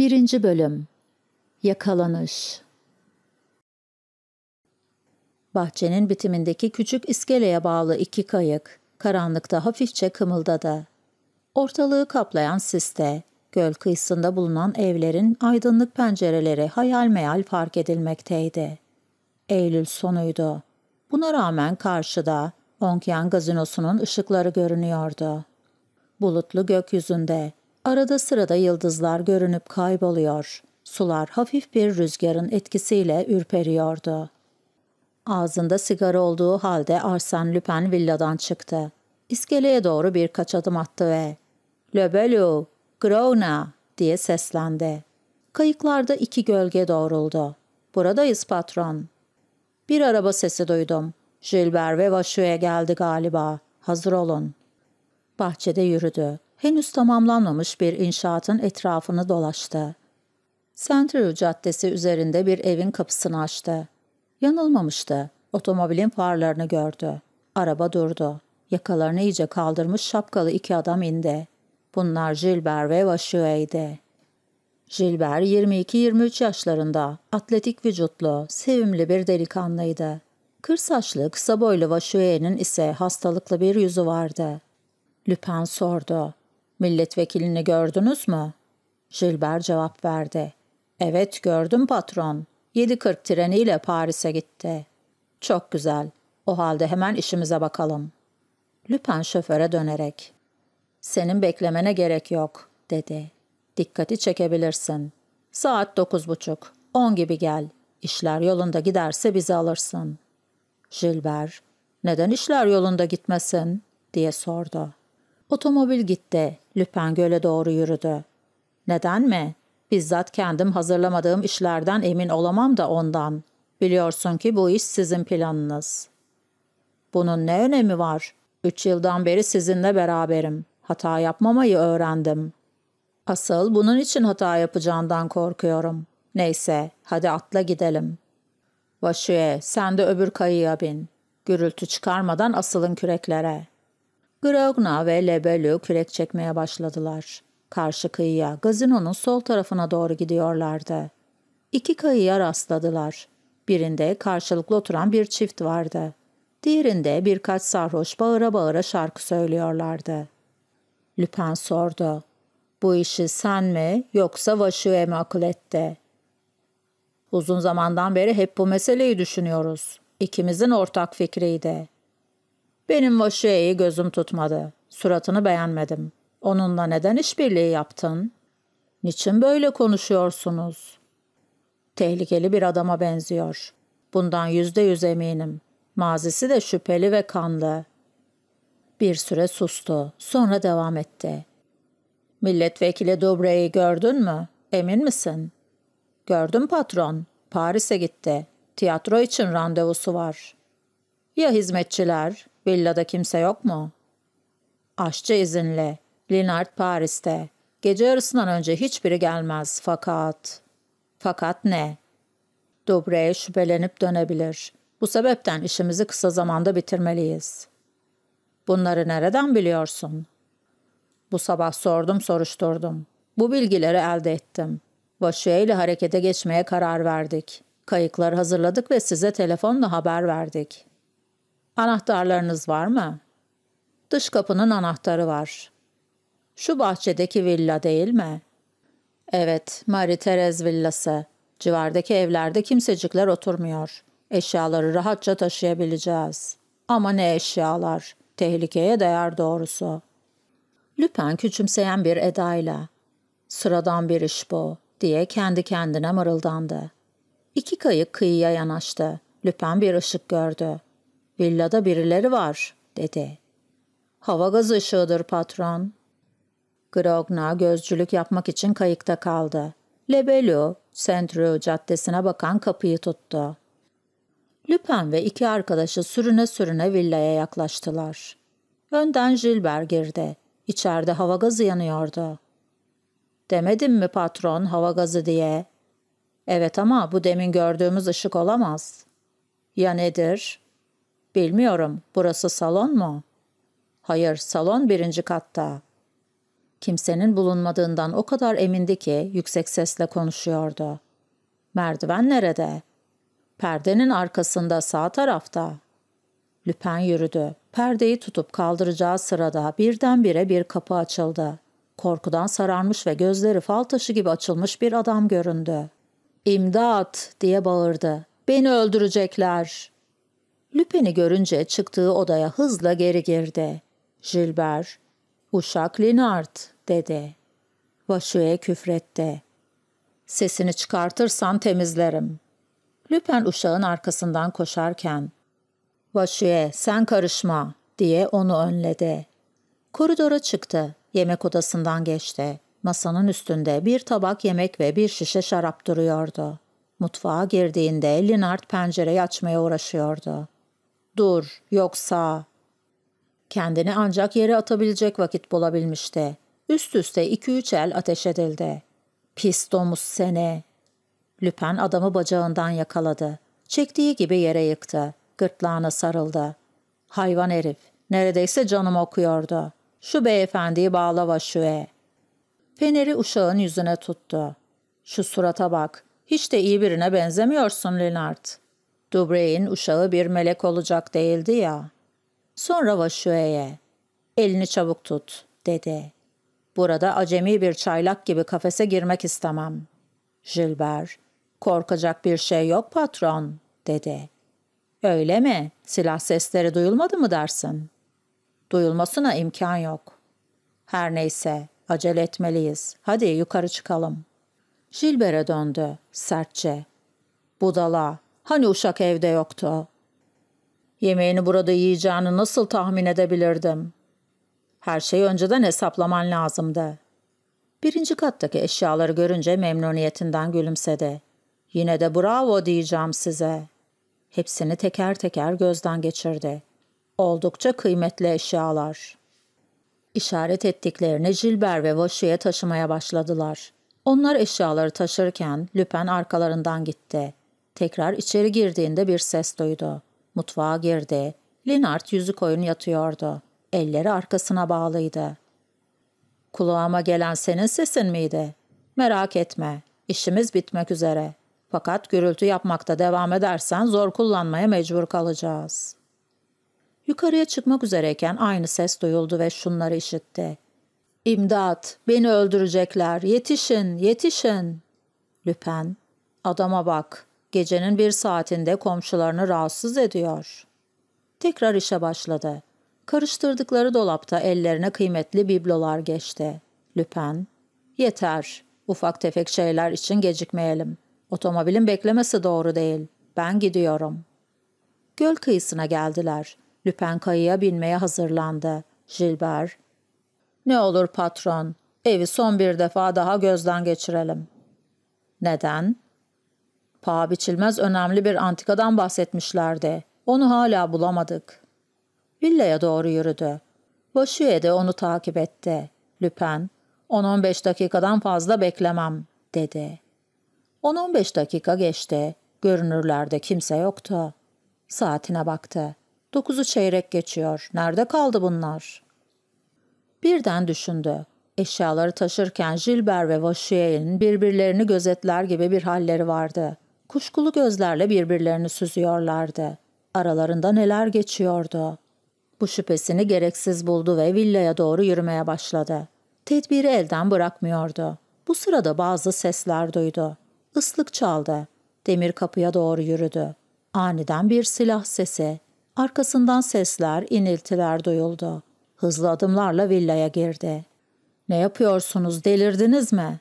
1. Bölüm Yakalanış Bahçenin bitimindeki küçük iskeleye bağlı iki kayık, karanlıkta hafifçe kımıldadı. Ortalığı kaplayan siste, göl kıyısında bulunan evlerin aydınlık pencereleri hayal meyal fark edilmekteydi. Eylül sonuydu. Buna rağmen karşıda Onkyan gazinosunun ışıkları görünüyordu. Bulutlu gökyüzünde Arada sırada yıldızlar görünüp kayboluyor. Sular hafif bir rüzgarın etkisiyle ürperiyordu. Ağzında sigara olduğu halde Arsen Lüpen villadan çıktı. İskeleye doğru birkaç adım attı ve ''Löbelu, Grona'' diye seslendi. Kayıklarda iki gölge doğruldu. ''Buradayız patron.'' Bir araba sesi duydum. Gilbert ve Vaşu'ya geldi galiba. Hazır olun. Bahçede yürüdü henüz tamamlanmamış bir inşaatın etrafını dolaştı. Central Caddesi üzerinde bir evin kapısını açtı. Yanılmamıştı. Otomobilin farlarını gördü. Araba durdu. Yakalarını iyice kaldırmış şapkalı iki adam indi. Bunlar Gilbert ve Vaşue'ydi. Gilbert 22-23 yaşlarında, atletik vücutlu, sevimli bir delikanlıydı. Kır saçlı, kısa boylu Vaşue'nin ise hastalıklı bir yüzü vardı. Lüpen sordu. Milletvekilini gördünüz mü? Gilbert cevap verdi. Evet gördüm patron. 7.40 treniyle Paris'e gitti. Çok güzel. O halde hemen işimize bakalım. Lüpen şoföre dönerek. Senin beklemene gerek yok, dedi. Dikkati çekebilirsin. Saat dokuz buçuk. On gibi gel. İşler yolunda giderse bizi alırsın. Gilbert, neden işler yolunda gitmesin? diye sordu. Otomobil gitti. Lüpen göle doğru yürüdü. Neden mi? Bizzat kendim hazırlamadığım işlerden emin olamam da ondan. Biliyorsun ki bu iş sizin planınız. Bunun ne önemi var? Üç yıldan beri sizinle beraberim. Hata yapmamayı öğrendim. Asıl bunun için hata yapacağından korkuyorum. Neyse, hadi atla gidelim. Vaşüye, sen de öbür kayıya bin. Gürültü çıkarmadan asılın küreklere.'' Grogna ve Lebelü kürek çekmeye başladılar. Karşı kıyıya, gazinonun sol tarafına doğru gidiyorlardı. İki kıyıya rastladılar. Birinde karşılıklı oturan bir çift vardı. Diğerinde birkaç sarhoş bağıra bağıra şarkı söylüyorlardı. Lüpen sordu. Bu işi sen mi yoksa Vaşu'ya mi akıl etti? Uzun zamandan beri hep bu meseleyi düşünüyoruz. İkimizin ortak fikriydi. Benim o gözüm tutmadı. Suratını beğenmedim. Onunla neden işbirliği yaptın? Niçin böyle konuşuyorsunuz? Tehlikeli bir adama benziyor. Bundan yüzde yüz eminim. Mazisi de şüpheli ve kanlı. Bir süre sustu. Sonra devam etti. Milletvekili Dubre'yi gördün mü? Emin misin? Gördüm patron. Paris'e gitti. Tiyatro için randevusu var. Ya hizmetçiler? Villada kimse yok mu? Aşçı izinli. Linard Paris'te. Gece yarısından önce hiçbiri gelmez fakat... Fakat ne? Dubre'ye şüphelenip dönebilir. Bu sebepten işimizi kısa zamanda bitirmeliyiz. Bunları nereden biliyorsun? Bu sabah sordum soruşturdum. Bu bilgileri elde ettim. Vaşiye ile harekete geçmeye karar verdik. Kayıkları hazırladık ve size telefonla haber verdik. Anahtarlarınız var mı? Dış kapının anahtarı var. Şu bahçedeki villa değil mi? Evet, Marie Therese villası. Civardaki evlerde kimsecikler oturmuyor. Eşyaları rahatça taşıyabileceğiz. Ama ne eşyalar. Tehlikeye değer doğrusu. Lüpen küçümseyen bir edayla. Sıradan bir iş bu diye kendi kendine mırıldandı. İki kayık kıyıya yanaştı. Lüpen bir ışık gördü. Villada birileri var, dedi. Hava gaz ışığıdır patron. Grogna gözcülük yapmak için kayıkta kaldı. Lebelu, Centro caddesine bakan kapıyı tuttu. Lüpen ve iki arkadaşı sürüne sürüne villaya yaklaştılar. Önden Gilbert girdi. İçeride hava gazı yanıyordu. Demedim mi patron hava gazı diye? Evet ama bu demin gördüğümüz ışık olamaz. Ya nedir? Bilmiyorum, burası salon mu? Hayır, salon birinci katta. Kimsenin bulunmadığından o kadar emindi ki yüksek sesle konuşuyordu. Merdiven nerede? Perdenin arkasında sağ tarafta. Lüpen yürüdü. Perdeyi tutup kaldıracağı sırada birdenbire bir kapı açıldı. Korkudan sararmış ve gözleri fal taşı gibi açılmış bir adam göründü. İmdat diye bağırdı. Beni öldürecekler. Lupin'i görünce çıktığı odaya hızla geri girdi. Gilbert, ''Uşak Linard'' dedi. Vaşu'ya küfretti. ''Sesini çıkartırsan temizlerim.'' Lüpen uşağın arkasından koşarken, ''Vaşu'ya sen karışma.'' diye onu önledi. Koridora çıktı. Yemek odasından geçti. Masanın üstünde bir tabak yemek ve bir şişe şarap duruyordu. Mutfağa girdiğinde Linard pencereyi açmaya uğraşıyordu. Dur, yoksa. Kendini ancak yere atabilecek vakit bulabilmişti. Üst üste iki üç el ateş edildi. Pis domuz seni. Lüpen adamı bacağından yakaladı. Çektiği gibi yere yıktı. Gırtlağına sarıldı. Hayvan herif. Neredeyse canım okuyordu. Şu beyefendiyi bağla vaşüe. Feneri uşağın yüzüne tuttu. Şu surata bak. Hiç de iyi birine benzemiyorsun Linart. Dubrey'in uşağı bir melek olacak değildi ya. Sonra Vaşue'ye, elini çabuk tut, dedi. Burada acemi bir çaylak gibi kafese girmek istemem. Gilbert, korkacak bir şey yok patron, dedi. Öyle mi? Silah sesleri duyulmadı mı dersin? Duyulmasına imkan yok. Her neyse, acele etmeliyiz. Hadi yukarı çıkalım. Gilbert'e döndü, sertçe. Budala, Hani uşak evde yoktu? Yemeğini burada yiyeceğini nasıl tahmin edebilirdim? Her şeyi önceden hesaplaman lazımdı. Birinci kattaki eşyaları görünce memnuniyetinden gülümsedi. Yine de bravo diyeceğim size. Hepsini teker teker gözden geçirdi. Oldukça kıymetli eşyalar. İşaret ettiklerini jilber ve Vaşu'ya taşımaya başladılar. Onlar eşyaları taşırken Lüpen arkalarından gitti. Tekrar içeri girdiğinde bir ses duydu. Mutfağa girdi. Linart yüzü koyun yatıyordu. Elleri arkasına bağlıydı. Kulağıma gelen senin sesin miydi? Merak etme. İşimiz bitmek üzere. Fakat gürültü yapmakta devam edersen zor kullanmaya mecbur kalacağız. Yukarıya çıkmak üzereyken aynı ses duyuldu ve şunları işitti. İmdat! Beni öldürecekler! Yetişin! Yetişin! Lüpen, adama bak. Gecenin bir saatinde komşularını rahatsız ediyor. Tekrar işe başladı. Karıştırdıkları dolapta ellerine kıymetli biblolar geçti. Lüpen, yeter, ufak tefek şeyler için gecikmeyelim. Otomobilin beklemesi doğru değil. Ben gidiyorum. Göl kıyısına geldiler. Lüpen kayıya binmeye hazırlandı. Gilbert, ne olur patron, evi son bir defa daha gözden geçirelim. Neden? Paha biçilmez önemli bir antikadan bahsetmişlerdi. Onu hala bulamadık. Villaya doğru yürüdü. Boşüye de onu takip etti. Lüpen, 10-15 dakikadan fazla beklemem, dedi. 10-15 dakika geçti. Görünürlerde kimse yoktu. Saatine baktı. Dokuzu çeyrek geçiyor. Nerede kaldı bunlar? Birden düşündü. Eşyaları taşırken Gilbert ve Vaşiye'nin birbirlerini gözetler gibi bir halleri vardı kuşkulu gözlerle birbirlerini süzüyorlardı. Aralarında neler geçiyordu? Bu şüphesini gereksiz buldu ve villaya doğru yürümeye başladı. Tedbiri elden bırakmıyordu. Bu sırada bazı sesler duydu. Islık çaldı. Demir kapıya doğru yürüdü. Aniden bir silah sesi. Arkasından sesler, iniltiler duyuldu. Hızlı adımlarla villaya girdi. ''Ne yapıyorsunuz, delirdiniz mi?''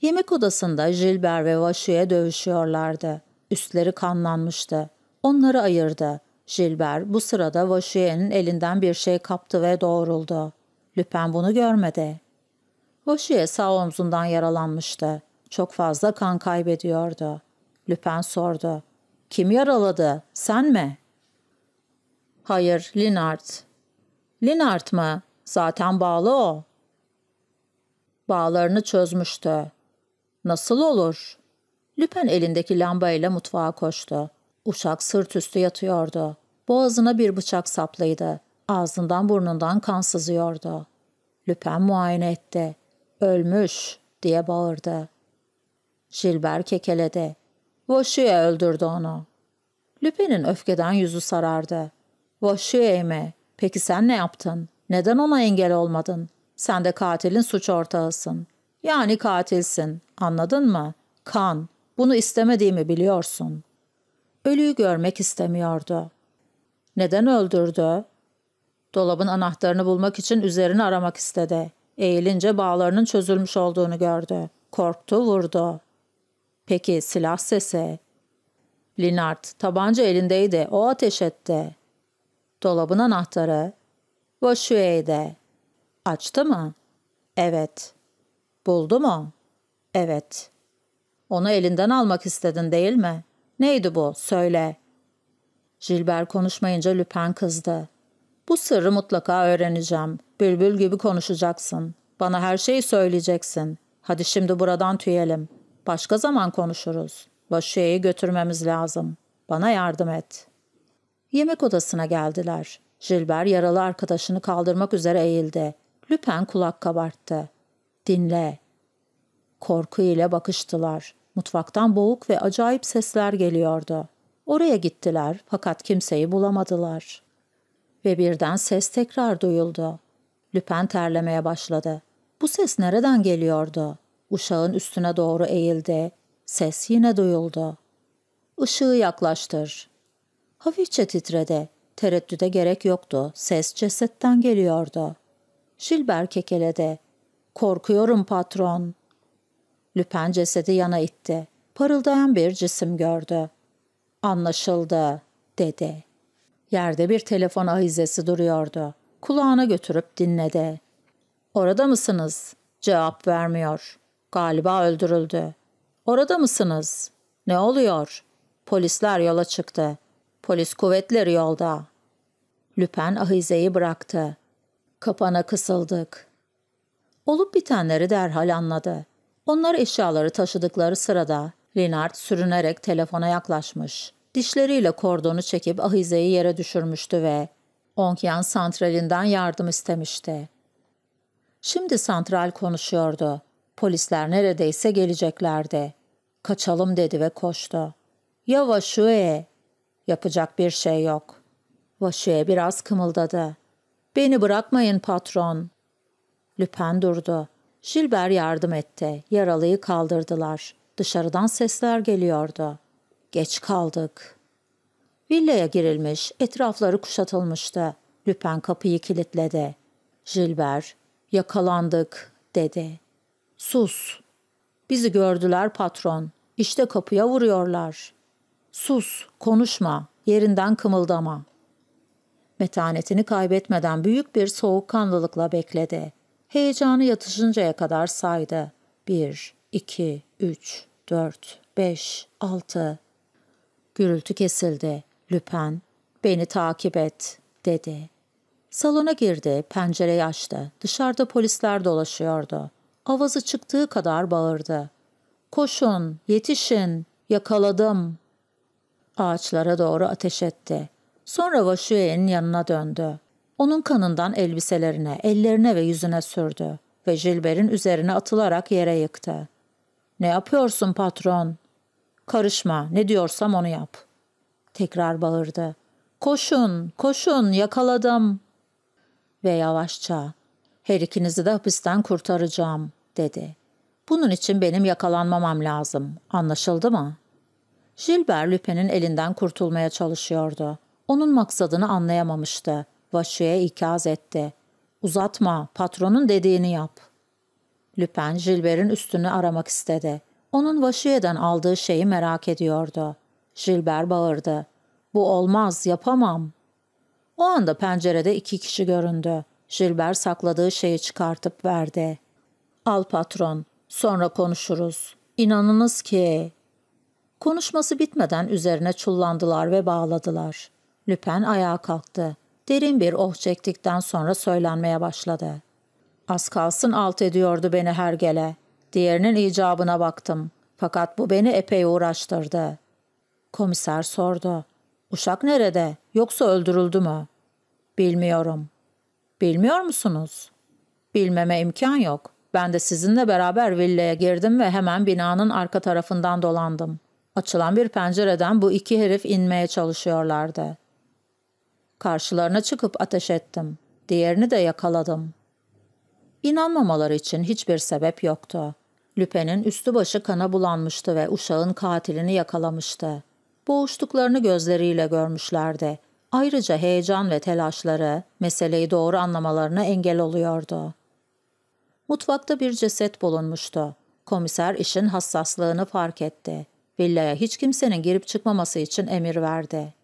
Yemek odasında Gilbert ve Vaşu'ya dövüşüyorlardı. Üstleri kanlanmıştı. Onları ayırdı. Gilbert bu sırada Vaşuye'nin elinden bir şey kaptı ve doğruldu. Lüpen bunu görmedi. Vaşuye sağ omzundan yaralanmıştı. Çok fazla kan kaybediyordu. Lüpen sordu. Kim yaraladı? Sen mi? Hayır, Linart. Linart mı? Zaten bağlı o. Bağlarını çözmüştü. Nasıl olur? Lüpen elindeki lambayla mutfağa koştu. Uşak sırt üstü yatıyordu. Boğazına bir bıçak saplıydı. Ağzından burnundan kan sızıyordu. Lüpen muayene etti. Ölmüş diye bağırdı. Gilbert kekeledi. Voşuya öldürdü onu. Lüpen'in öfkeden yüzü sarardı. Voşuya mi? Peki sen ne yaptın? Neden ona engel olmadın? Sen de katilin suç ortağısın. Yani katilsin. Anladın mı? Kan. Bunu istemediğimi biliyorsun. Ölüyü görmek istemiyordu. Neden öldürdü? Dolabın anahtarını bulmak için üzerine aramak istedi. Eğilince bağlarının çözülmüş olduğunu gördü. Korktu, vurdu. Peki silah sesi? Linart tabanca elindeydi. O ateş etti. Dolabın anahtarı. Vaşuey'de. Açtı mı? Evet. Buldu mu? Evet. Onu elinden almak istedin değil mi? Neydi bu? Söyle. Gilbert konuşmayınca Lüpen kızdı. Bu sırrı mutlaka öğreneceğim. Bülbül gibi konuşacaksın. Bana her şeyi söyleyeceksin. Hadi şimdi buradan tüyelim. Başka zaman konuşuruz. Başuye'yi götürmemiz lazım. Bana yardım et. Yemek odasına geldiler. Gilbert yaralı arkadaşını kaldırmak üzere eğildi. Lüpen kulak kabarttı dinle. Korku ile bakıştılar. Mutfaktan boğuk ve acayip sesler geliyordu. Oraya gittiler fakat kimseyi bulamadılar. Ve birden ses tekrar duyuldu. Lüpen terlemeye başladı. Bu ses nereden geliyordu? Uşağın üstüne doğru eğildi. Ses yine duyuldu. Işığı yaklaştır. Hafifçe titredi. Tereddüde gerek yoktu. Ses cesetten geliyordu. Şilber kekeledi. Korkuyorum patron. Lüpen cesedi yana itti. Parıldayan bir cisim gördü. Anlaşıldı, dedi. Yerde bir telefon ahizesi duruyordu. Kulağına götürüp dinledi. Orada mısınız? Cevap vermiyor. Galiba öldürüldü. Orada mısınız? Ne oluyor? Polisler yola çıktı. Polis kuvvetleri yolda. Lüpen ahizeyi bıraktı. Kapana kısıldık. Olup bitenleri derhal anladı. Onlar eşyaları taşıdıkları sırada Linard sürünerek telefona yaklaşmış. Dişleriyle kordonu çekip ahizeyi yere düşürmüştü ve Onkyan santralinden yardım istemişti. Şimdi santral konuşuyordu. Polisler neredeyse geleceklerdi. Kaçalım dedi ve koştu. Ya Vaşue? Yapacak bir şey yok. Vaşue biraz kımıldadı. Beni bırakmayın patron. Lüpen durdu. Gilbert yardım etti. Yaralıyı kaldırdılar. Dışarıdan sesler geliyordu. Geç kaldık. Villaya girilmiş, etrafları kuşatılmıştı. Lüpen kapıyı kilitledi. Gilbert, yakalandık, dedi. Sus. Bizi gördüler patron. İşte kapıya vuruyorlar. Sus, konuşma, yerinden kımıldama. Metanetini kaybetmeden büyük bir soğukkanlılıkla bekledi. Heyecanı yatışıncaya kadar saydı. Bir, iki, üç, dört, beş, altı. Gürültü kesildi. Lüpen, beni takip et, dedi. Salona girdi, pencereyi açtı. Dışarıda polisler dolaşıyordu. Avazı çıktığı kadar bağırdı. Koşun, yetişin, yakaladım. Ağaçlara doğru ateş etti. Sonra Vaşuye'nin yanına döndü. Onun kanından elbiselerine, ellerine ve yüzüne sürdü ve Jilbert'in üzerine atılarak yere yıktı. ''Ne yapıyorsun patron?'' ''Karışma, ne diyorsam onu yap.'' Tekrar bağırdı. ''Koşun, koşun, yakaladım.'' Ve yavaşça, ''Her ikinizi de hapisten kurtaracağım.'' dedi. ''Bunun için benim yakalanmamam lazım, anlaşıldı mı?'' Gilbert Lüpen'in elinden kurtulmaya çalışıyordu. Onun maksadını anlayamamıştı Vaşu'ya ikaz etti. Uzatma, patronun dediğini yap. Lüpen, Jilbert'in üstünü aramak istedi. Onun Vaşu'ya'dan aldığı şeyi merak ediyordu. Jilbert bağırdı. Bu olmaz, yapamam. O anda pencerede iki kişi göründü. Jilbert sakladığı şeyi çıkartıp verdi. Al patron, sonra konuşuruz. İnanınız ki... Konuşması bitmeden üzerine çullandılar ve bağladılar. Lüpen ayağa kalktı derin bir oh çektikten sonra söylenmeye başladı. Az kalsın alt ediyordu beni her gele. Diğerinin icabına baktım. Fakat bu beni epey uğraştırdı. Komiser sordu. Uşak nerede? Yoksa öldürüldü mü? Bilmiyorum. Bilmiyor musunuz? Bilmeme imkan yok. Ben de sizinle beraber villaya girdim ve hemen binanın arka tarafından dolandım. Açılan bir pencereden bu iki herif inmeye çalışıyorlardı. Karşılarına çıkıp ateş ettim. Diğerini de yakaladım. İnanmamaları için hiçbir sebep yoktu. Lüpen'in üstü başı kana bulanmıştı ve uşağın katilini yakalamıştı. Boğuştuklarını gözleriyle görmüşlerdi. Ayrıca heyecan ve telaşları meseleyi doğru anlamalarına engel oluyordu. Mutfakta bir ceset bulunmuştu. Komiser işin hassaslığını fark etti. Villaya hiç kimsenin girip çıkmaması için emir verdi.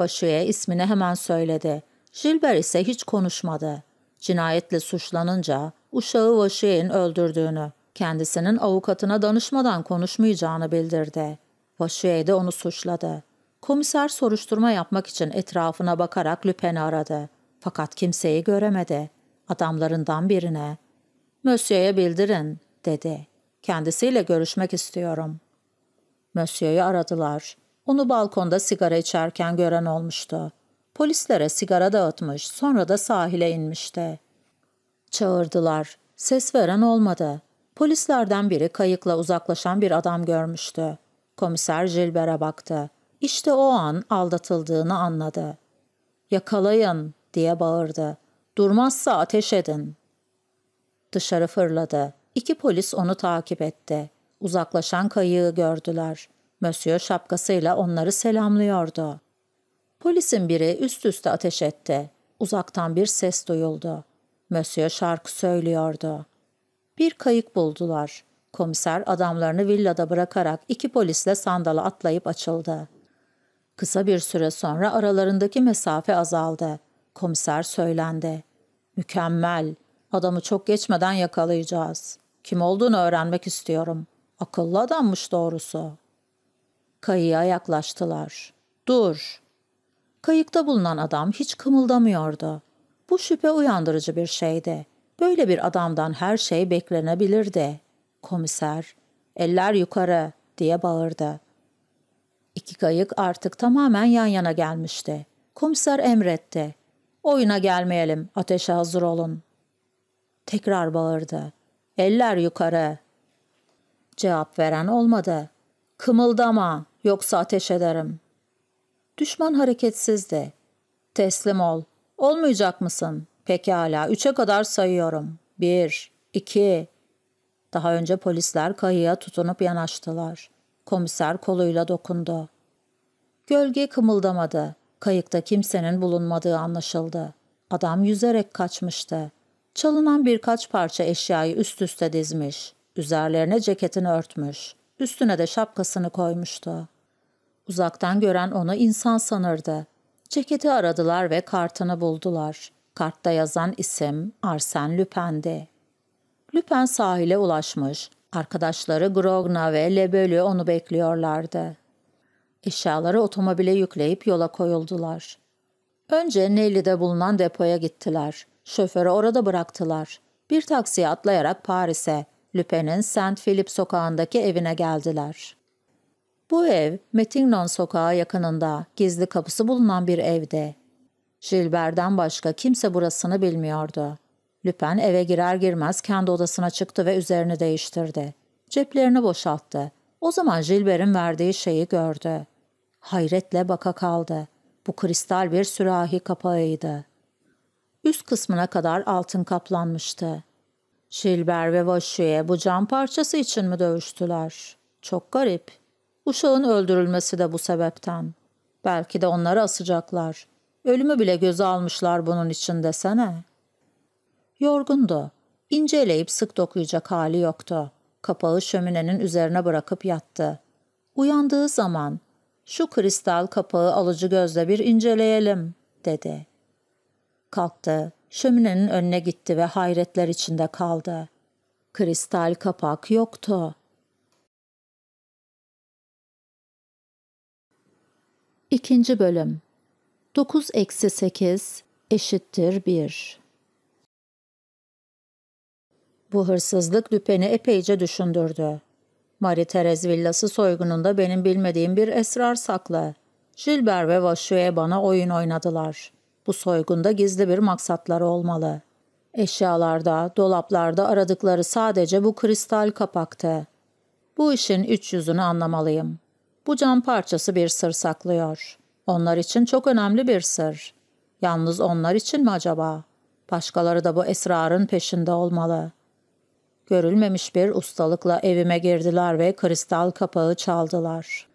Başuye ismini hemen söyledi. Gilbert ise hiç konuşmadı. Cinayetle suçlanınca uşağı Vaşuye'nin öldürdüğünü, kendisinin avukatına danışmadan konuşmayacağını bildirdi. Vaşuye de onu suçladı. Komiser soruşturma yapmak için etrafına bakarak Lüpen'i aradı. Fakat kimseyi göremedi. Adamlarından birine, ''Mösyö'ye bildirin.'' dedi. ''Kendisiyle görüşmek istiyorum.'' Mösyö'yü aradılar. Onu balkonda sigara içerken gören olmuştu. Polislere sigara dağıtmış, sonra da sahile inmişti. Çağırdılar. Ses veren olmadı. Polislerden biri kayıkla uzaklaşan bir adam görmüştü. Komiser Gilbert'e baktı. İşte o an aldatıldığını anladı. ''Yakalayın!'' diye bağırdı. ''Durmazsa ateş edin.'' Dışarı fırladı. İki polis onu takip etti. Uzaklaşan kayığı gördüler. Mösyö şapkasıyla onları selamlıyordu. Polisin biri üst üste ateş etti. Uzaktan bir ses duyuldu. Mösyö şarkı söylüyordu. Bir kayık buldular. Komiser adamlarını villada bırakarak iki polisle sandala atlayıp açıldı. Kısa bir süre sonra aralarındaki mesafe azaldı. Komiser söylendi. Mükemmel. Adamı çok geçmeden yakalayacağız. Kim olduğunu öğrenmek istiyorum. Akıllı adammış doğrusu.'' Kayığa yaklaştılar. Dur. Kayıkta bulunan adam hiç kımıldamıyordu. Bu şüphe uyandırıcı bir şeydi. Böyle bir adamdan her şey beklenebilirdi. Komiser, eller yukarı diye bağırdı. İki kayık artık tamamen yan yana gelmişti. Komiser emretti. Oyuna gelmeyelim, ateşe hazır olun. Tekrar bağırdı. Eller yukarı. Cevap veren olmadı. Kımıldama yoksa ateş ederim. Düşman hareketsiz de. Teslim ol. Olmayacak mısın? Pekala, üçe kadar sayıyorum. Bir, iki. Daha önce polisler kayıya tutunup yanaştılar. Komiser koluyla dokundu. Gölge kımıldamadı. Kayıkta kimsenin bulunmadığı anlaşıldı. Adam yüzerek kaçmıştı. Çalınan birkaç parça eşyayı üst üste dizmiş. Üzerlerine ceketini örtmüş. Üstüne de şapkasını koymuştu. Uzaktan gören onu insan sanırdı. Ceketi aradılar ve kartını buldular. Kartta yazan isim Arsen Lupin'di. Lupin sahile ulaşmış. Arkadaşları Grogna ve Lebelü onu bekliyorlardı. Eşyaları otomobile yükleyip yola koyuldular. Önce Nelli'de bulunan depoya gittiler. Şoförü orada bıraktılar. Bir taksiye atlayarak Paris'e, Lüpen'in St. Philip sokağındaki evine geldiler. Bu ev, Metingnon sokağı yakınında, gizli kapısı bulunan bir evde. Gilbert'den başka kimse burasını bilmiyordu. Lüpen eve girer girmez kendi odasına çıktı ve üzerini değiştirdi. Ceplerini boşalttı. O zaman Gilbert'in verdiği şeyi gördü. Hayretle baka kaldı. Bu kristal bir sürahi kapağıydı. Üst kısmına kadar altın kaplanmıştı. Şilber ve Vaşiye bu cam parçası için mi dövüştüler? Çok garip. Uşağın öldürülmesi de bu sebepten. Belki de onları asacaklar. Ölümü bile göze almışlar bunun için desene. Yorgundu. İnceleyip sık dokuyacak hali yoktu. Kapağı şöminenin üzerine bırakıp yattı. Uyandığı zaman şu kristal kapağı alıcı gözle bir inceleyelim dedi. Kalktı. Şöminenin önüne gitti ve hayretler içinde kaldı. Kristal kapak yoktu. İkinci bölüm 9 eksi 8 eşittir 1 Bu hırsızlık düpeni epeyce düşündürdü. Marie Therese villası soygununda benim bilmediğim bir esrar saklı. Gilbert ve Vaşu'ya bana oyun oynadılar. Bu soygunda gizli bir maksatları olmalı. Eşyalarda, dolaplarda aradıkları sadece bu kristal kapaktı. Bu işin üç yüzünü anlamalıyım. Bu cam parçası bir sır saklıyor. Onlar için çok önemli bir sır. Yalnız onlar için mi acaba? Başkaları da bu esrarın peşinde olmalı. Görülmemiş bir ustalıkla evime girdiler ve kristal kapağı çaldılar.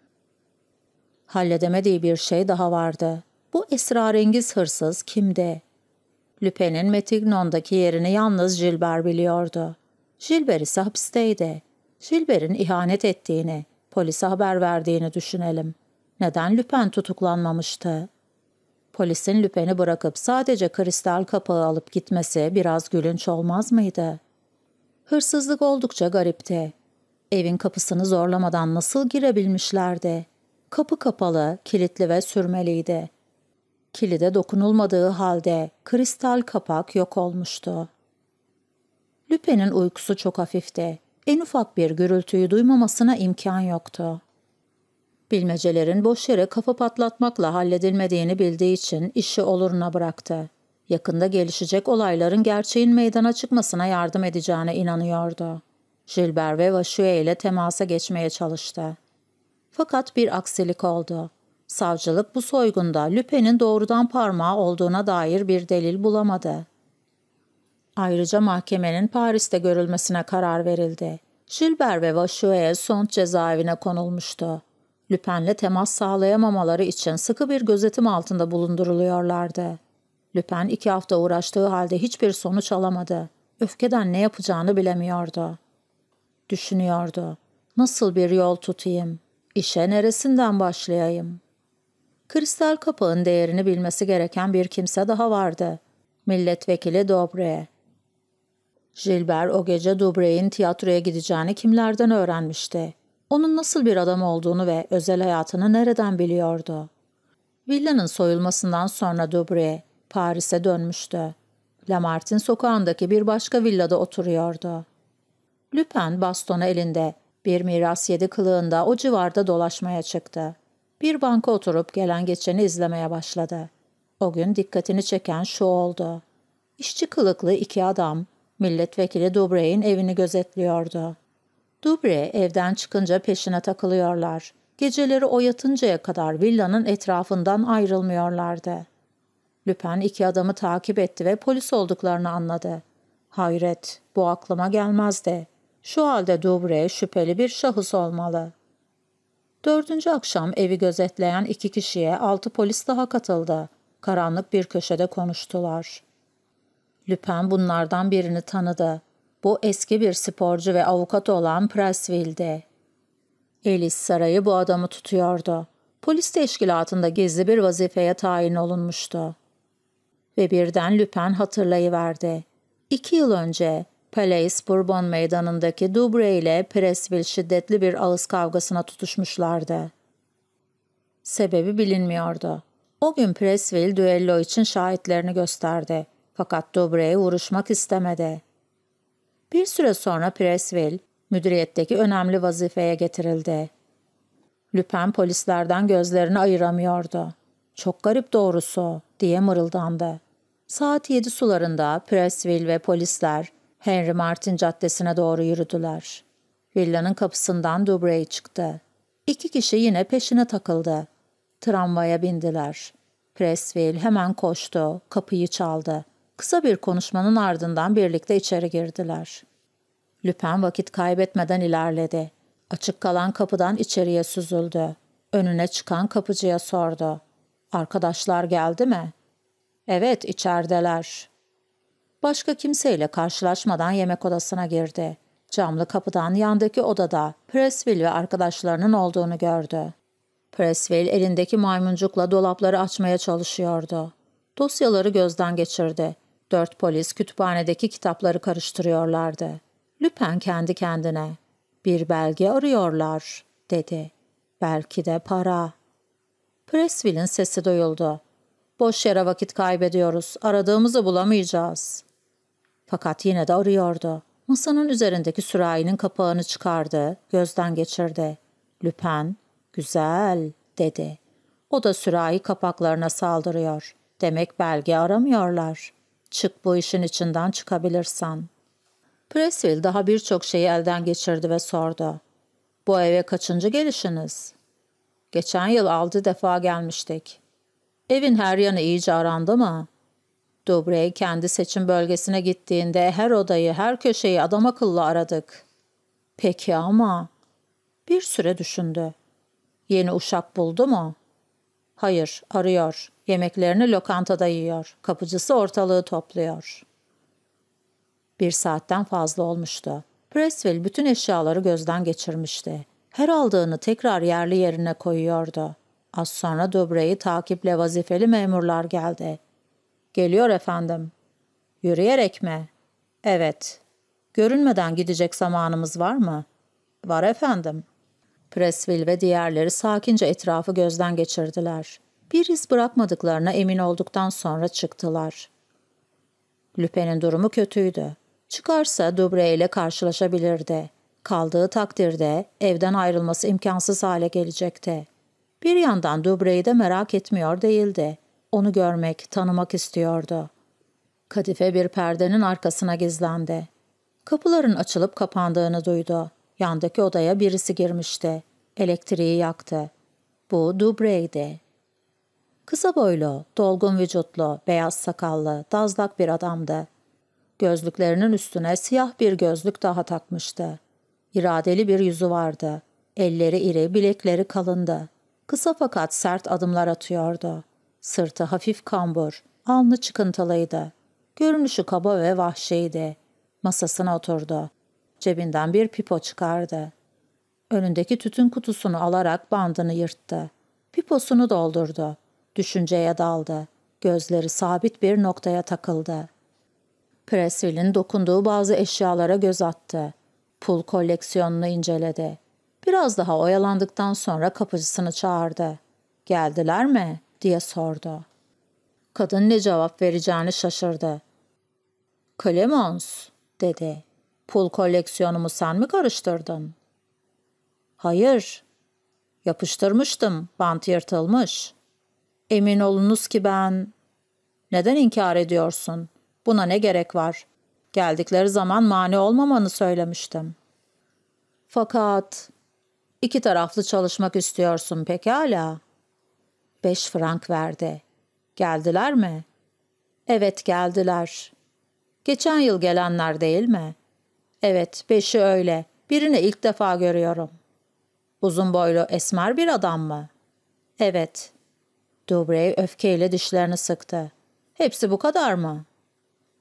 Halledemediği bir şey daha vardı. Bu esrarengiz hırsız kimdi? Lüpen'in Metignon'daki yerini yalnız Gilbert biliyordu. Gilbert ise hapisteydi. Gilbert'in ihanet ettiğini, polise haber verdiğini düşünelim. Neden Lüpen tutuklanmamıştı? Polisin Lüpen'i bırakıp sadece kristal kapağı alıp gitmesi biraz gülünç olmaz mıydı? Hırsızlık oldukça garipti. Evin kapısını zorlamadan nasıl girebilmişlerdi? Kapı kapalı, kilitli ve sürmeliydi. Kilide dokunulmadığı halde kristal kapak yok olmuştu. Lüpe'nin uykusu çok hafifti. En ufak bir gürültüyü duymamasına imkan yoktu. Bilmecelerin boş yere kafa patlatmakla halledilmediğini bildiği için işi oluruna bıraktı. Yakında gelişecek olayların gerçeğin meydana çıkmasına yardım edeceğine inanıyordu. Gilbert ve Vaşue ile temasa geçmeye çalıştı. Fakat bir aksilik oldu. Savcılık bu soygunda Lüpe'nin doğrudan parmağı olduğuna dair bir delil bulamadı. Ayrıca mahkemenin Paris'te görülmesine karar verildi. Gilbert ve Vachuel son cezaevine konulmuştu. Lüpen'le temas sağlayamamaları için sıkı bir gözetim altında bulunduruluyorlardı. Lüpen iki hafta uğraştığı halde hiçbir sonuç alamadı. Öfkeden ne yapacağını bilemiyordu. Düşünüyordu. Nasıl bir yol tutayım? İşe neresinden başlayayım?'' kristal kapağın değerini bilmesi gereken bir kimse daha vardı. Milletvekili Dobre. Gilbert o gece Dobre'in tiyatroya gideceğini kimlerden öğrenmişti? Onun nasıl bir adam olduğunu ve özel hayatını nereden biliyordu? Villanın soyulmasından sonra Dobre Paris'e dönmüştü. Lamartin sokağındaki bir başka villada oturuyordu. Lüpen bastonu elinde, bir miras yedi kılığında o civarda dolaşmaya çıktı. Bir banka oturup gelen geçeni izlemeye başladı. O gün dikkatini çeken şu oldu. İşçi kılıklı iki adam milletvekili Dubre'in evini gözetliyordu. Dubre evden çıkınca peşine takılıyorlar. Geceleri o yatıncaya kadar villanın etrafından ayrılmıyorlardı. Lüpen iki adamı takip etti ve polis olduklarını anladı. Hayret, bu aklıma gelmezdi. Şu halde Dubre şüpheli bir şahıs olmalı. Dördüncü akşam evi gözetleyen iki kişiye altı polis daha katıldı. Karanlık bir köşede konuştular. Lüpen bunlardan birini tanıdı. Bu eski bir sporcu ve avukat olan Pressville'di. Elis sarayı bu adamı tutuyordu. Polis teşkilatında gizli bir vazifeye tayin olunmuştu. Ve birden Lüpen hatırlayıverdi. İki yıl önce Palais Bourbon Meydanı'ndaki Dubre ile Presville şiddetli bir ağız kavgasına tutuşmuşlardı. Sebebi bilinmiyordu. O gün Presville düello için şahitlerini gösterdi. Fakat Dubre'ye vuruşmak istemedi. Bir süre sonra Presville, müdüriyetteki önemli vazifeye getirildi. Lüpen polislerden gözlerini ayıramıyordu. Çok garip doğrusu diye mırıldandı. Saat yedi sularında Presville ve polisler Henry Martin Caddesi'ne doğru yürüdüler. Villanın kapısından Dubray çıktı. İki kişi yine peşine takıldı. Tramvaya bindiler. Presville hemen koştu, kapıyı çaldı. Kısa bir konuşmanın ardından birlikte içeri girdiler. Lüpen vakit kaybetmeden ilerledi. Açık kalan kapıdan içeriye süzüldü. Önüne çıkan kapıcıya sordu. ''Arkadaşlar geldi mi?'' ''Evet, içerideler.'' Başka kimseyle karşılaşmadan yemek odasına girdi. Camlı kapıdan yandaki odada Presville ve arkadaşlarının olduğunu gördü. Presville elindeki maymuncukla dolapları açmaya çalışıyordu. Dosyaları gözden geçirdi. Dört polis kütüphanedeki kitapları karıştırıyorlardı. Lüpen kendi kendine bir belge arıyorlar dedi. Belki de para. Presville'in sesi duyuldu. Boş yere vakit kaybediyoruz. Aradığımızı bulamayacağız. Fakat yine de arıyordu. Masanın üzerindeki sürahinin kapağını çıkardı, gözden geçirdi. Lüpen, güzel, dedi. O da sürahi kapaklarına saldırıyor. Demek belge aramıyorlar. Çık bu işin içinden çıkabilirsen. Presville daha birçok şeyi elden geçirdi ve sordu. Bu eve kaçıncı gelişiniz? Geçen yıl altı defa gelmiştik. Evin her yanı iyice arandı mı? Dubre kendi seçim bölgesine gittiğinde her odayı, her köşeyi adam akıllı aradık. Peki ama... Bir süre düşündü. Yeni uşak buldu mu? Hayır, arıyor. Yemeklerini lokantada yiyor. Kapıcısı ortalığı topluyor. Bir saatten fazla olmuştu. Preswell bütün eşyaları gözden geçirmişti. Her aldığını tekrar yerli yerine koyuyordu. Az sonra Dubre'yi takiple vazifeli memurlar geldi. Geliyor efendim. Yürüyerek mi? Evet. Görünmeden gidecek zamanımız var mı? Var efendim. Presville ve diğerleri sakince etrafı gözden geçirdiler. Bir iz bırakmadıklarına emin olduktan sonra çıktılar. Lüpen'in durumu kötüydü. Çıkarsa Dubre ile karşılaşabilirdi. Kaldığı takdirde evden ayrılması imkansız hale gelecekti. Bir yandan Dubre'yi de merak etmiyor değildi. Onu görmek, tanımak istiyordu. Kadife bir perdenin arkasına gizlendi. Kapıların açılıp kapandığını duydu. Yandaki odaya birisi girmişti. Elektriği yaktı. Bu Dubre'ydi. Kısa boylu, dolgun vücutlu, beyaz sakallı, dazlak bir adamdı. Gözlüklerinin üstüne siyah bir gözlük daha takmıştı. İradeli bir yüzü vardı. Elleri iri, bilekleri kalındı. Kısa fakat sert adımlar atıyordu. Sırtı hafif kambur, alnı çıkıntılıydı. Görünüşü kaba ve vahşiydi. Masasına oturdu. Cebinden bir pipo çıkardı. Önündeki tütün kutusunu alarak bandını yırttı. Piposunu doldurdu. Düşünceye daldı. Gözleri sabit bir noktaya takıldı. Presville'in dokunduğu bazı eşyalara göz attı. Pul koleksiyonunu inceledi. Biraz daha oyalandıktan sonra kapıcısını çağırdı. Geldiler mi? diye sordu. Kadın ne cevap vereceğini şaşırdı. Clemons dedi. Pul koleksiyonumu sen mi karıştırdın? Hayır. Yapıştırmıştım. Bant yırtılmış. Emin olunuz ki ben... Neden inkar ediyorsun? Buna ne gerek var? Geldikleri zaman mani olmamanı söylemiştim. Fakat İki taraflı çalışmak istiyorsun pekala. Beş frank verdi. Geldiler mi? Evet geldiler. Geçen yıl gelenler değil mi? Evet beşi öyle. Birini ilk defa görüyorum. Uzun boylu esmer bir adam mı? Evet. Dubrey öfkeyle dişlerini sıktı. Hepsi bu kadar mı?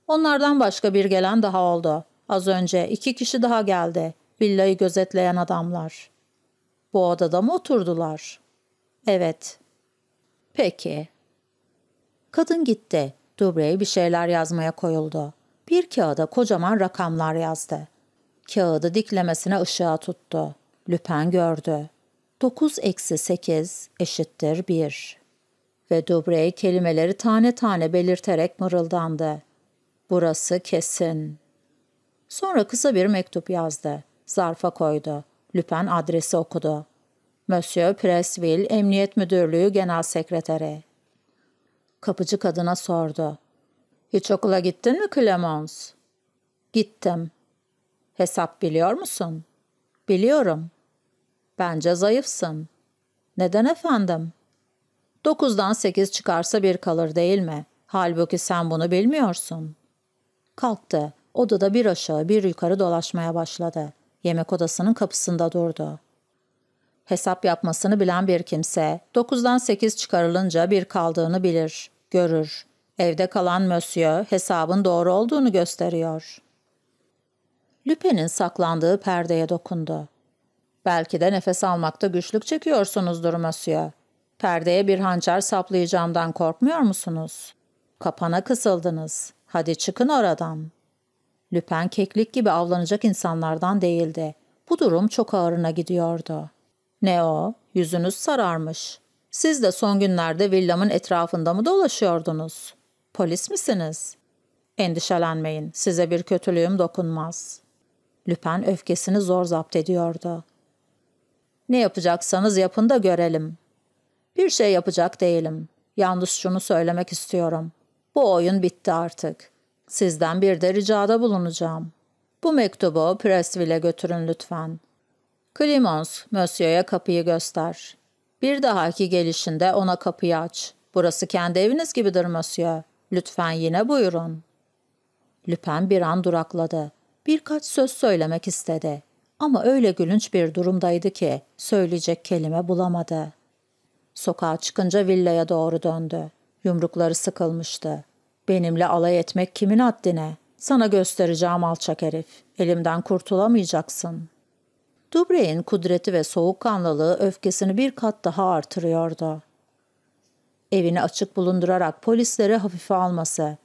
Onlardan başka bir gelen daha oldu. Az önce iki kişi daha geldi. Villayı gözetleyen adamlar.'' Bu odada mı oturdular? Evet. Peki. Kadın gitti. Dubrey bir şeyler yazmaya koyuldu. Bir kağıda kocaman rakamlar yazdı. Kağıdı diklemesine ışığa tuttu. Lüpen gördü. 9 eksi 8 eşittir 1. Ve Dubrey kelimeleri tane tane belirterek mırıldandı. Burası kesin. Sonra kısa bir mektup yazdı. Zarfa koydu. Lüpen adresi okudu. Monsieur Presville, Emniyet Müdürlüğü Genel Sekreteri. Kapıcı kadına sordu. Hiç okula gittin mi Clemens? Gittim. Hesap biliyor musun? Biliyorum. Bence zayıfsın. Neden efendim? Dokuzdan sekiz çıkarsa bir kalır değil mi? Halbuki sen bunu bilmiyorsun. Kalktı. Odada bir aşağı bir yukarı dolaşmaya başladı yemek odasının kapısında durdu. Hesap yapmasını bilen bir kimse, dokuzdan sekiz çıkarılınca bir kaldığını bilir, görür. Evde kalan Mösyö hesabın doğru olduğunu gösteriyor. Lüpe'nin saklandığı perdeye dokundu. Belki de nefes almakta güçlük çekiyorsunuzdur Mösyö. Perdeye bir hançer saplayacağımdan korkmuyor musunuz? Kapana kısıldınız. Hadi çıkın oradan. Lüpen keklik gibi avlanacak insanlardan değildi. Bu durum çok ağırına gidiyordu. Ne o? Yüzünüz sararmış. Siz de son günlerde villamın etrafında mı dolaşıyordunuz? Polis misiniz? Endişelenmeyin, size bir kötülüğüm dokunmaz. Lüpen öfkesini zor zapt ediyordu. Ne yapacaksanız yapın da görelim. Bir şey yapacak değilim. Yalnız şunu söylemek istiyorum. Bu oyun bitti artık. Sizden bir de ricada bulunacağım. Bu mektubu Presville'e götürün lütfen. Klimons, Monsieur'e kapıyı göster. Bir dahaki gelişinde ona kapıyı aç. Burası kendi eviniz gibidir Monsieur. Lütfen yine buyurun. Lüpen bir an durakladı. Birkaç söz söylemek istedi. Ama öyle gülünç bir durumdaydı ki söyleyecek kelime bulamadı. Sokağa çıkınca villaya doğru döndü. Yumrukları sıkılmıştı. Benimle alay etmek kimin haddine? Sana göstereceğim alçak herif. Elimden kurtulamayacaksın. Dubre'in kudreti ve soğukkanlılığı öfkesini bir kat daha artırıyordu. Evini açık bulundurarak polisleri hafife alması,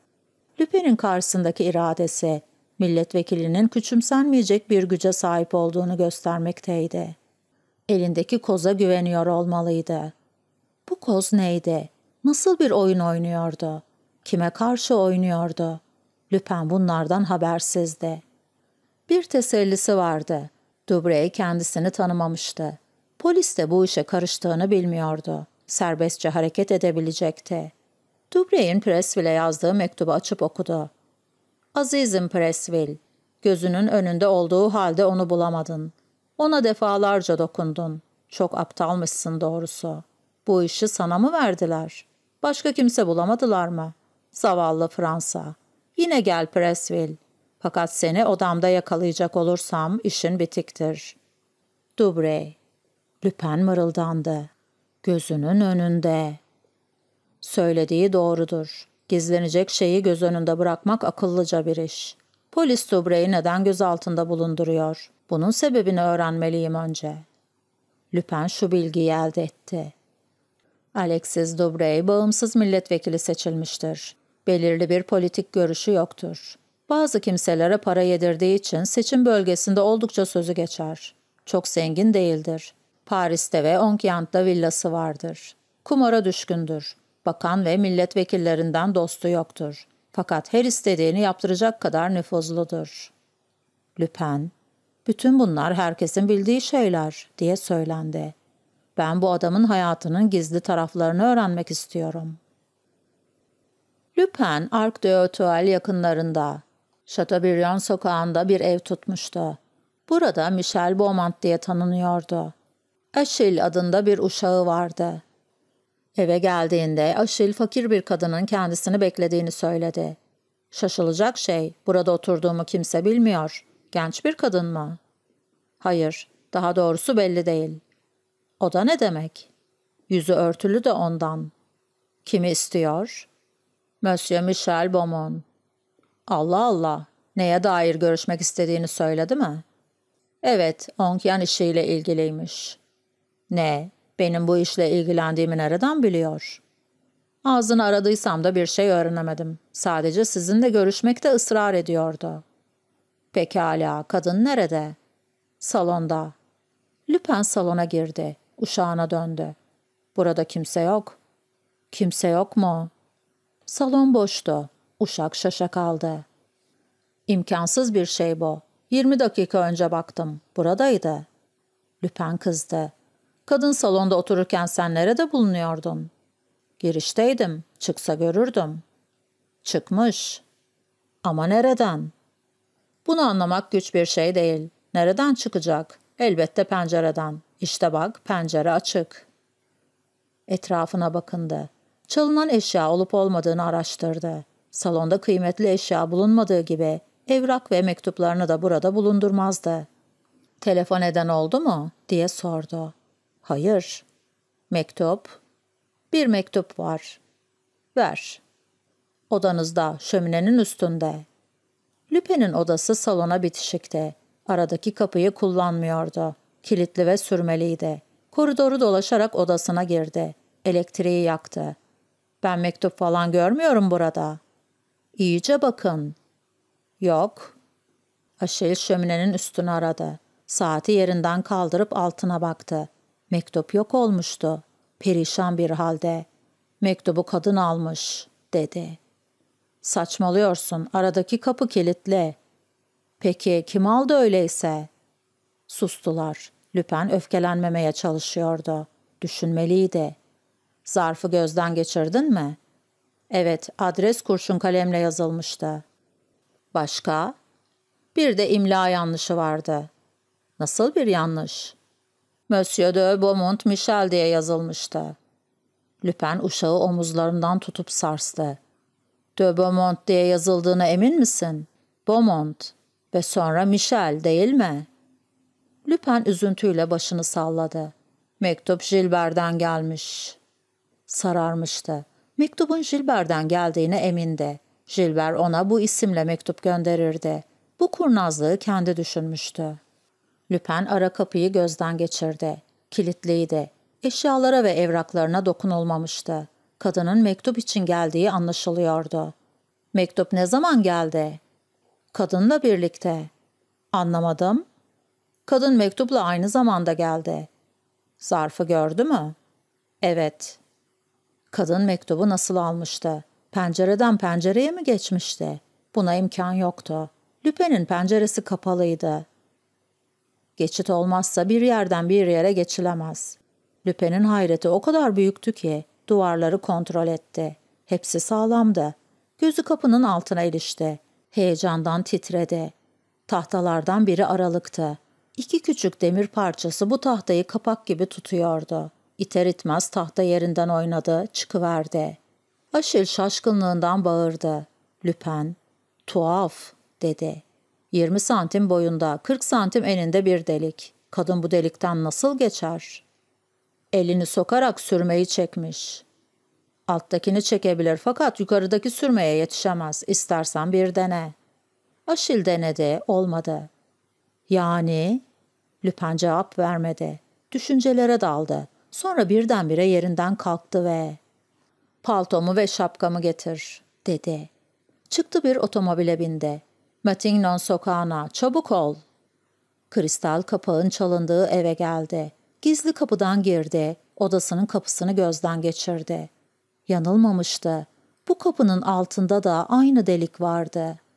Lüpen'in karşısındaki iradesi, milletvekilinin küçümsenmeyecek bir güce sahip olduğunu göstermekteydi. Elindeki koza güveniyor olmalıydı. Bu koz neydi? Nasıl bir oyun oynuyordu? Kime karşı oynuyordu? Lüpen bunlardan habersizdi. Bir tesellisi vardı. Dubrey kendisini tanımamıştı. Polis de bu işe karıştığını bilmiyordu. Serbestçe hareket edebilecekti. Dubrey'in Presville'e yazdığı mektubu açıp okudu. Azizim Presville, gözünün önünde olduğu halde onu bulamadın. Ona defalarca dokundun. Çok aptalmışsın doğrusu. Bu işi sana mı verdiler? Başka kimse bulamadılar mı? Zavallı Fransa. Yine gel Presville. Fakat seni odamda yakalayacak olursam işin bitiktir. Dubrey. Lüpen mırıldandı. Gözünün önünde. Söylediği doğrudur. Gizlenecek şeyi göz önünde bırakmak akıllıca bir iş. Polis Dubrey'i neden göz altında bulunduruyor? Bunun sebebini öğrenmeliyim önce. Lüpen şu bilgiyi elde etti. Alexis Dubrey bağımsız milletvekili seçilmiştir. Belirli bir politik görüşü yoktur. Bazı kimselere para yedirdiği için seçim bölgesinde oldukça sözü geçer. Çok zengin değildir. Paris'te ve Onkyant'ta villası vardır. Kumara düşkündür. Bakan ve milletvekillerinden dostu yoktur. Fakat her istediğini yaptıracak kadar nüfuzludur. Lüpen, bütün bunlar herkesin bildiği şeyler diye söylendi. Ben bu adamın hayatının gizli taraflarını öğrenmek istiyorum.'' Lupin, Arc de Otual yakınlarında, Chateaubriand sokağında bir ev tutmuştu. Burada Michel Beaumont diye tanınıyordu. Aşil adında bir uşağı vardı. Eve geldiğinde Aşil fakir bir kadının kendisini beklediğini söyledi. Şaşılacak şey, burada oturduğumu kimse bilmiyor. Genç bir kadın mı? Hayır, daha doğrusu belli değil. O da ne demek? Yüzü örtülü de ondan. Kimi istiyor? Monsieur Michel Beaumont. Allah Allah, neye dair görüşmek istediğini söyledi mi? Evet, Onkyan işiyle ilgiliymiş. Ne, benim bu işle ilgilendiğimi nereden biliyor? Ağzını aradıysam da bir şey öğrenemedim. Sadece sizinle görüşmekte ısrar ediyordu. Pekala, kadın nerede? Salonda. Lüpen salona girdi. Uşağına döndü. Burada kimse yok. Kimse yok mu? Salon boştu. Uşak şaşa kaldı. İmkansız bir şey bu. 20 dakika önce baktım. Buradaydı. Lüpen kızdı. Kadın salonda otururken sen nerede bulunuyordun? Girişteydim. Çıksa görürdüm. Çıkmış. Ama nereden? Bunu anlamak güç bir şey değil. Nereden çıkacak? Elbette pencereden. İşte bak pencere açık. Etrafına bakındı çalınan eşya olup olmadığını araştırdı. Salonda kıymetli eşya bulunmadığı gibi evrak ve mektuplarını da burada bulundurmazdı. Telefon eden oldu mu diye sordu. Hayır. Mektup. Bir mektup var. Ver. Odanızda, şöminenin üstünde. Lüpe'nin odası salona bitişikti. Aradaki kapıyı kullanmıyordu. Kilitli ve sürmeliydi. Koridoru dolaşarak odasına girdi. Elektriği yaktı. Ben mektup falan görmüyorum burada. İyice bakın. Yok. Aşil şöminenin üstünü aradı. Saati yerinden kaldırıp altına baktı. Mektup yok olmuştu. Perişan bir halde. Mektubu kadın almış, dedi. Saçmalıyorsun, aradaki kapı kilitli. Peki kim aldı öyleyse? Sustular. Lüpen öfkelenmemeye çalışıyordu. Düşünmeliydi. Zarfı gözden geçirdin mi? Evet, adres kurşun kalemle yazılmıştı. Başka? Bir de imla yanlışı vardı. Nasıl bir yanlış? Monsieur de Beaumont Michel diye yazılmıştı. Lüpen uşağı omuzlarından tutup sarstı. De Beaumont diye yazıldığına emin misin? Beaumont ve sonra Michel değil mi? Lüpen üzüntüyle başını salladı. Mektup Gilbert'den gelmiş sararmıştı. Mektubun Gilbert'den geldiğine emindi. Gilbert ona bu isimle mektup gönderirdi. Bu kurnazlığı kendi düşünmüştü. Lüpen ara kapıyı gözden geçirdi. Kilitliydi. Eşyalara ve evraklarına dokunulmamıştı. Kadının mektup için geldiği anlaşılıyordu. Mektup ne zaman geldi? Kadınla birlikte. Anlamadım. Kadın mektupla aynı zamanda geldi. Zarfı gördü mü? Evet. Kadın mektubu nasıl almıştı? Pencereden pencereye mi geçmişti? Buna imkan yoktu. Lüpen'in penceresi kapalıydı. Geçit olmazsa bir yerden bir yere geçilemez. Lüpen'in hayreti o kadar büyüktü ki duvarları kontrol etti. Hepsi sağlamdı. Gözü kapının altına ilişti. Heyecandan titredi. Tahtalardan biri aralıktı. İki küçük demir parçası bu tahtayı kapak gibi tutuyordu. İter itmez tahta yerinden oynadı, çıkıverdi. Aşil şaşkınlığından bağırdı. Lüpen, tuhaf, dedi. 20 santim boyunda, 40 santim eninde bir delik. Kadın bu delikten nasıl geçer? Elini sokarak sürmeyi çekmiş. Alttakini çekebilir fakat yukarıdaki sürmeye yetişemez. İstersen bir dene. Aşil denedi, olmadı. Yani? Lüpen cevap vermedi. Düşüncelere daldı. Sonra birdenbire yerinden kalktı ve ''Paltomu ve şapkamı getir.'' dedi. Çıktı bir otomobile bindi. Matingnon sokağına, çabuk ol. Kristal kapağın çalındığı eve geldi. Gizli kapıdan girdi, odasının kapısını gözden geçirdi. Yanılmamıştı. Bu kapının altında da aynı delik vardı.''